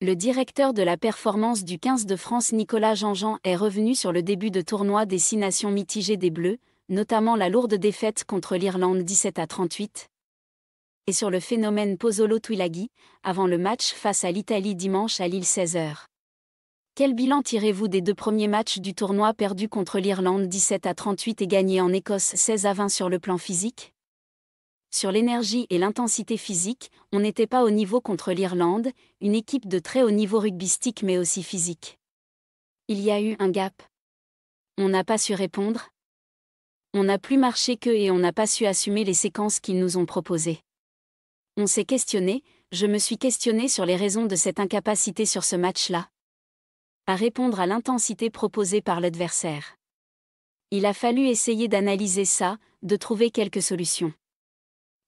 le directeur de la performance du 15 de France Nicolas Jean-Jean est revenu sur le début de tournoi des six nations mitigées des Bleus, notamment la lourde défaite contre l'Irlande 17 à 38, et sur le phénomène Pozzolo Twilaghi, avant le match face à l'Italie dimanche à Lille 16h. Quel bilan tirez-vous des deux premiers matchs du tournoi perdus contre l'Irlande 17 à 38 et gagnés en Écosse 16 à 20 sur le plan physique sur l'énergie et l'intensité physique, on n'était pas au niveau contre l'Irlande, une équipe de très haut niveau rugbistique mais aussi physique. Il y a eu un gap. On n'a pas su répondre. On n'a plus marché que et on n'a pas su assumer les séquences qu'ils nous ont proposées. On s'est questionné, je me suis questionné sur les raisons de cette incapacité sur ce match-là. À répondre à l'intensité proposée par l'adversaire. Il a fallu essayer d'analyser ça, de trouver quelques solutions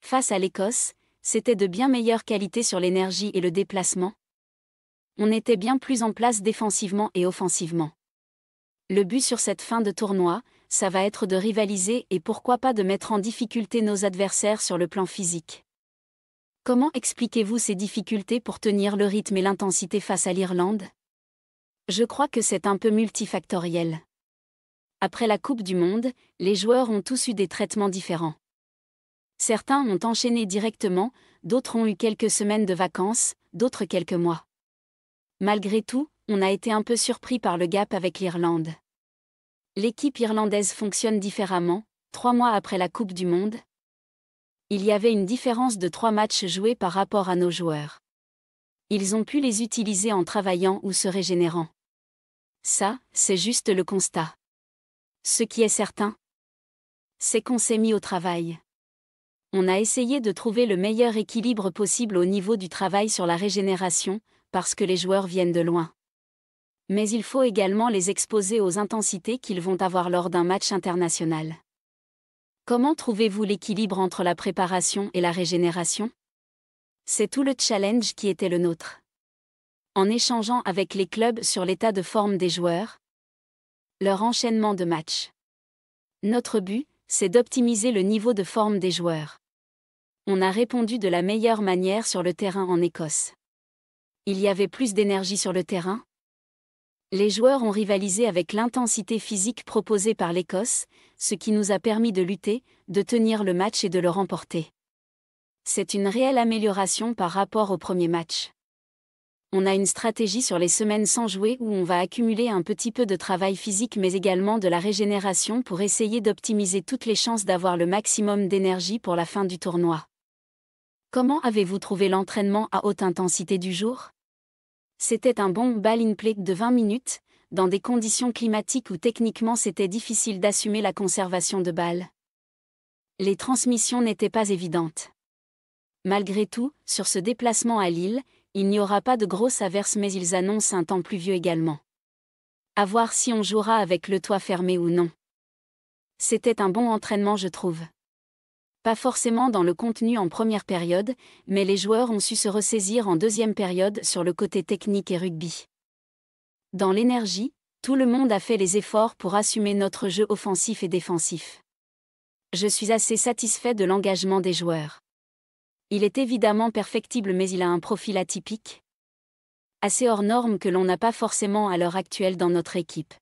face à l'Écosse, c'était de bien meilleure qualité sur l'énergie et le déplacement. On était bien plus en place défensivement et offensivement. Le but sur cette fin de tournoi, ça va être de rivaliser et pourquoi pas de mettre en difficulté nos adversaires sur le plan physique. Comment expliquez-vous ces difficultés pour tenir le rythme et l'intensité face à l'Irlande Je crois que c'est un peu multifactoriel. Après la Coupe du Monde, les joueurs ont tous eu des traitements différents. Certains ont enchaîné directement, d'autres ont eu quelques semaines de vacances, d'autres quelques mois. Malgré tout, on a été un peu surpris par le gap avec l'Irlande. L'équipe irlandaise fonctionne différemment, trois mois après la Coupe du Monde. Il y avait une différence de trois matchs joués par rapport à nos joueurs. Ils ont pu les utiliser en travaillant ou se régénérant. Ça, c'est juste le constat. Ce qui est certain, c'est qu'on s'est mis au travail on a essayé de trouver le meilleur équilibre possible au niveau du travail sur la régénération, parce que les joueurs viennent de loin. Mais il faut également les exposer aux intensités qu'ils vont avoir lors d'un match international. Comment trouvez-vous l'équilibre entre la préparation et la régénération C'est tout le challenge qui était le nôtre. En échangeant avec les clubs sur l'état de forme des joueurs, leur enchaînement de matchs. Notre but, c'est d'optimiser le niveau de forme des joueurs on a répondu de la meilleure manière sur le terrain en Écosse. Il y avait plus d'énergie sur le terrain Les joueurs ont rivalisé avec l'intensité physique proposée par l'Écosse, ce qui nous a permis de lutter, de tenir le match et de le remporter. C'est une réelle amélioration par rapport au premier match. On a une stratégie sur les semaines sans jouer où on va accumuler un petit peu de travail physique mais également de la régénération pour essayer d'optimiser toutes les chances d'avoir le maximum d'énergie pour la fin du tournoi. Comment avez-vous trouvé l'entraînement à haute intensité du jour C'était un bon ball in play » de 20 minutes, dans des conditions climatiques où techniquement c'était difficile d'assumer la conservation de balles. Les transmissions n'étaient pas évidentes. Malgré tout, sur ce déplacement à Lille, il n'y aura pas de grosse averse mais ils annoncent un temps pluvieux également. À voir si on jouera avec le toit fermé ou non. C'était un bon entraînement je trouve. Pas forcément dans le contenu en première période, mais les joueurs ont su se ressaisir en deuxième période sur le côté technique et rugby. Dans l'énergie, tout le monde a fait les efforts pour assumer notre jeu offensif et défensif. Je suis assez satisfait de l'engagement des joueurs. Il est évidemment perfectible mais il a un profil atypique. Assez hors norme que l'on n'a pas forcément à l'heure actuelle dans notre équipe.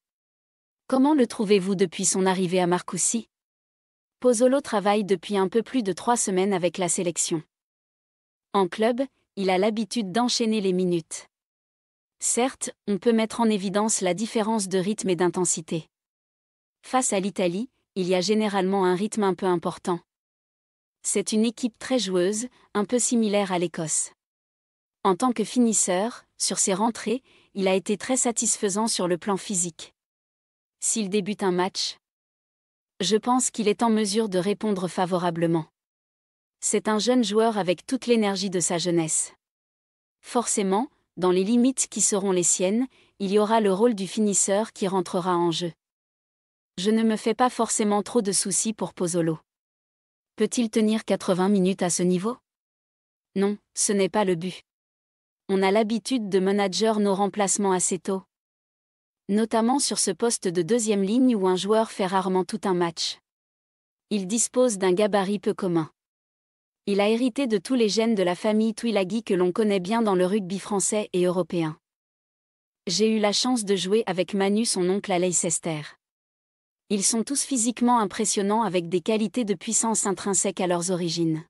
Comment le trouvez-vous depuis son arrivée à Marcoussis Pozzolo travaille depuis un peu plus de trois semaines avec la sélection. En club, il a l'habitude d'enchaîner les minutes. Certes, on peut mettre en évidence la différence de rythme et d'intensité. Face à l'Italie, il y a généralement un rythme un peu important. C'est une équipe très joueuse, un peu similaire à l'Écosse. En tant que finisseur, sur ses rentrées, il a été très satisfaisant sur le plan physique. S'il débute un match, je pense qu'il est en mesure de répondre favorablement. C'est un jeune joueur avec toute l'énergie de sa jeunesse. Forcément, dans les limites qui seront les siennes, il y aura le rôle du finisseur qui rentrera en jeu. Je ne me fais pas forcément trop de soucis pour Pozolo. Peut-il tenir 80 minutes à ce niveau Non, ce n'est pas le but. On a l'habitude de manager nos remplacements assez tôt notamment sur ce poste de deuxième ligne où un joueur fait rarement tout un match. Il dispose d'un gabarit peu commun. Il a hérité de tous les gènes de la famille Twilagi que l'on connaît bien dans le rugby français et européen. J'ai eu la chance de jouer avec Manu son oncle à Leicester. Ils sont tous physiquement impressionnants avec des qualités de puissance intrinsèques à leurs origines.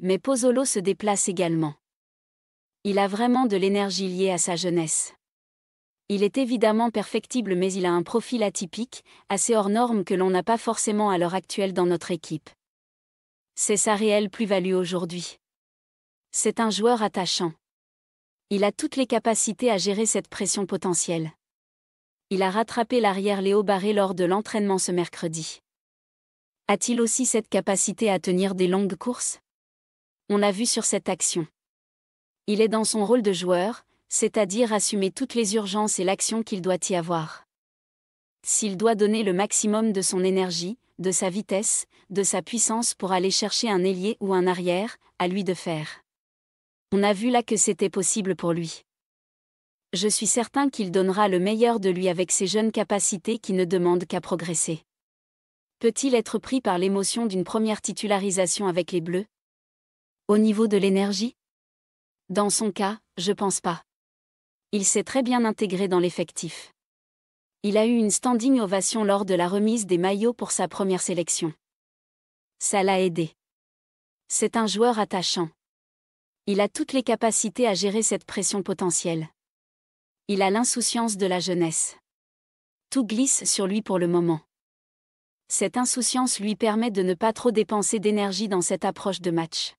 Mais Pozzolo se déplace également. Il a vraiment de l'énergie liée à sa jeunesse. Il est évidemment perfectible mais il a un profil atypique, assez hors norme que l'on n'a pas forcément à l'heure actuelle dans notre équipe. C'est sa réelle plus-value aujourd'hui. C'est un joueur attachant. Il a toutes les capacités à gérer cette pression potentielle. Il a rattrapé l'arrière Léo Barré lors de l'entraînement ce mercredi. A-t-il aussi cette capacité à tenir des longues courses On a vu sur cette action. Il est dans son rôle de joueur, c'est-à-dire assumer toutes les urgences et l'action qu'il doit y avoir. S'il doit donner le maximum de son énergie, de sa vitesse, de sa puissance pour aller chercher un ailier ou un arrière, à lui de faire. On a vu là que c'était possible pour lui. Je suis certain qu'il donnera le meilleur de lui avec ses jeunes capacités qui ne demandent qu'à progresser. Peut-il être pris par l'émotion d'une première titularisation avec les Bleus Au niveau de l'énergie Dans son cas, je pense pas il s'est très bien intégré dans l'effectif. Il a eu une standing ovation lors de la remise des maillots pour sa première sélection. Ça l'a aidé. C'est un joueur attachant. Il a toutes les capacités à gérer cette pression potentielle. Il a l'insouciance de la jeunesse. Tout glisse sur lui pour le moment. Cette insouciance lui permet de ne pas trop dépenser d'énergie dans cette approche de match.